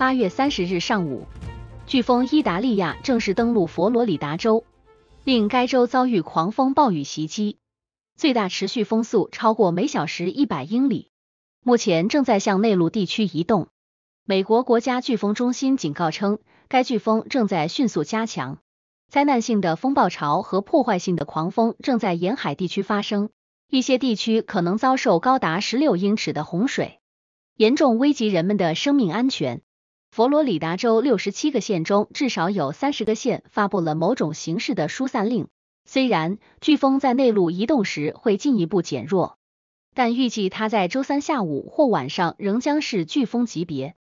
八月三十日上午，飓风伊达利亚正式登陆佛罗里达州，令该州遭遇狂风暴雨袭击，最大持续风速超过每小时一百英里。目前正在向内陆地区移动。美国国家飓风中心警告称，该飓风正在迅速加强，灾难性的风暴潮和破坏性的狂风正在沿海地区发生，一些地区可能遭受高达十六英尺的洪水，严重危及人们的生命安全。佛罗里达州六十七个县中，至少有三十个县发布了某种形式的疏散令。虽然飓风在内陆移动时会进一步减弱，但预计它在周三下午或晚上仍将是飓风级别，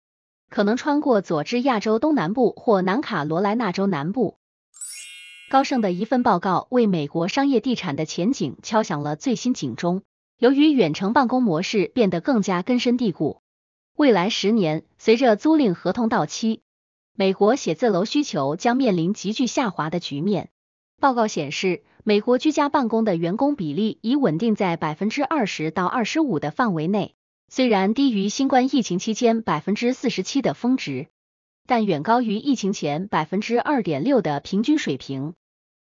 可能穿过佐治亚州东南部或南卡罗来纳州南部。高盛的一份报告为美国商业地产的前景敲响了最新警钟，由于远程办公模式变得更加根深蒂固。未来十年，随着租赁合同到期，美国写字楼需求将面临急剧下滑的局面。报告显示，美国居家办公的员工比例已稳定在百分之二十到二十五的范围内，虽然低于新冠疫情期间百分之四十七的峰值，但远高于疫情前百分之二点六的平均水平。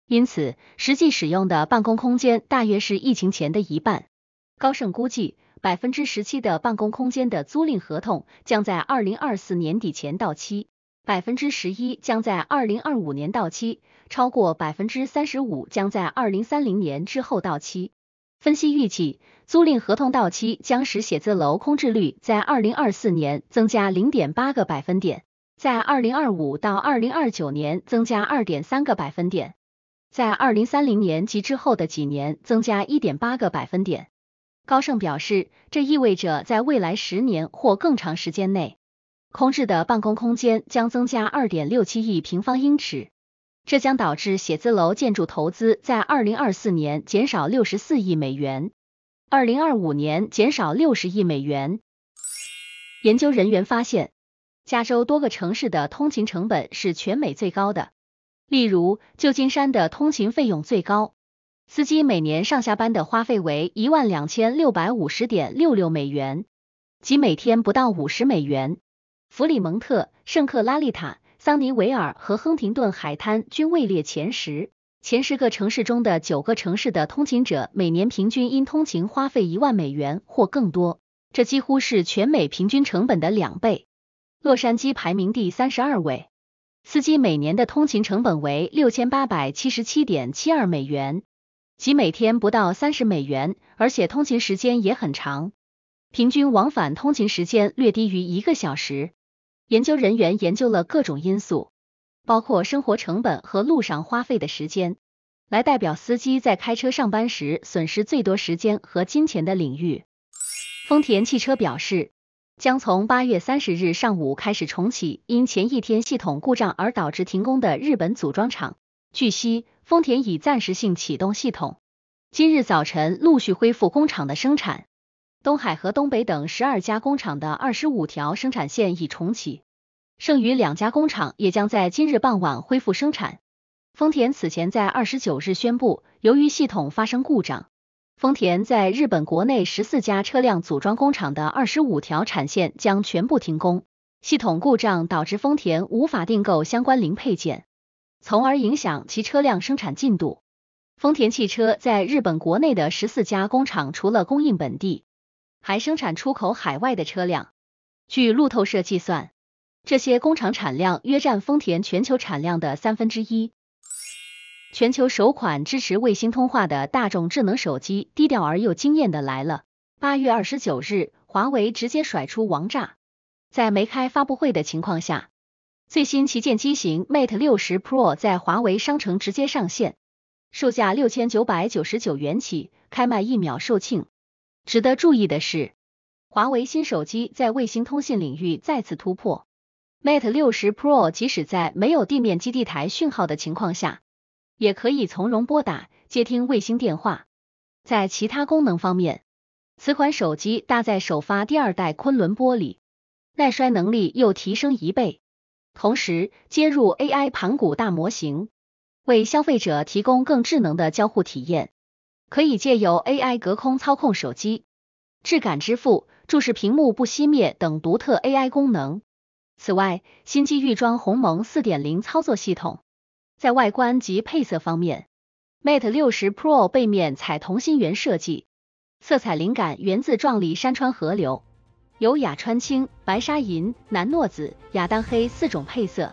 因此，实际使用的办公空间大约是疫情前的一半。高盛估计。百分之十七的办公空间的租赁合同将在二零二四年底前到期，百分之十一将在二零二五年到期，超过百分之三十五将在二零三零年之后到期。分析预计，租赁合同到期将使写字楼空置率在二零二四年增加零点八个百分点，在二零二五到二零二九年增加二点三个百分点，在二零三零年及之后的几年增加一点八个百分点。高盛表示，这意味着在未来十年或更长时间内，空置的办公空间将增加2.67亿平方英尺，这将导致写字楼建筑投资在2024年减少64亿美元，2025年减少60亿美元。研究人员发现，加州多个城市的通勤成本是全美最高的，例如旧金山的通勤费用最高。司机每年上下班的花费为一万两千六百五十点六六美元，即每天不到五十美元。弗里蒙特、圣克拉丽塔、桑尼维尔和亨廷顿海滩均位列前十。前十个城市中的九个城市的通勤者每年平均因通勤花费一万美元或更多，这几乎是全美平均成本的两倍。洛杉矶排名第三十二位，司机每年的通勤成本为六千八百七十七点七二美元。即每天不到三十美元，而且通勤时间也很长，平均往返通勤时间略低于一个小时。研究人员研究了各种因素，包括生活成本和路上花费的时间，来代表司机在开车上班时损失最多时间和金钱的领域。丰田汽车表示，将从八月三十日上午开始重启因前一天系统故障而导致停工的日本组装厂。据悉，丰田已暂时性启动系统，今日早晨陆续恢复工厂的生产。东海和东北等十二家工厂的二十五条生产线已重启，剩余两家工厂也将在今日傍晚恢复生产。丰田此前在二十九日宣布，由于系统发生故障，丰田在日本国内十四家车辆组装工厂的二十五条产线将全部停工。系统故障导致丰田无法订购相关零配件。从而影响其车辆生产进度。丰田汽车在日本国内的十四家工厂，除了供应本地，还生产出口海外的车辆。据路透社计算，这些工厂产量约占丰田全球产量的三分之一。全球首款支持卫星通话的大众智能手机，低调而又惊艳的来了。八月二十九日，华为直接甩出王炸，在没开发布会的情况下。最新旗舰机型 Mate 60 Pro 在华为商城直接上线，售价六千九百九十九元起，开卖一秒售罄。值得注意的是，华为新手机在卫星通信领域再次突破，Mate 60 Pro 即使在没有地面基地台讯号的情况下，也可以从容拨打、接听卫星电话。在其他功能方面，此款手机搭载首发第二代昆仑玻璃，耐摔能力又提升一倍。同时接入 AI 盘古大模型，为消费者提供更智能的交互体验，可以借由 AI 隔空操控手机、质感支付、注视屏幕不熄灭等独特 AI 功能。此外，新机预装鸿蒙4.0操作系统。在外观及配色方面，Mate 60 Pro 背面采同心圆设计，色彩灵感源自壮丽山川河流。有雅川青、白沙银、南糯紫、雅丹黑四种配色。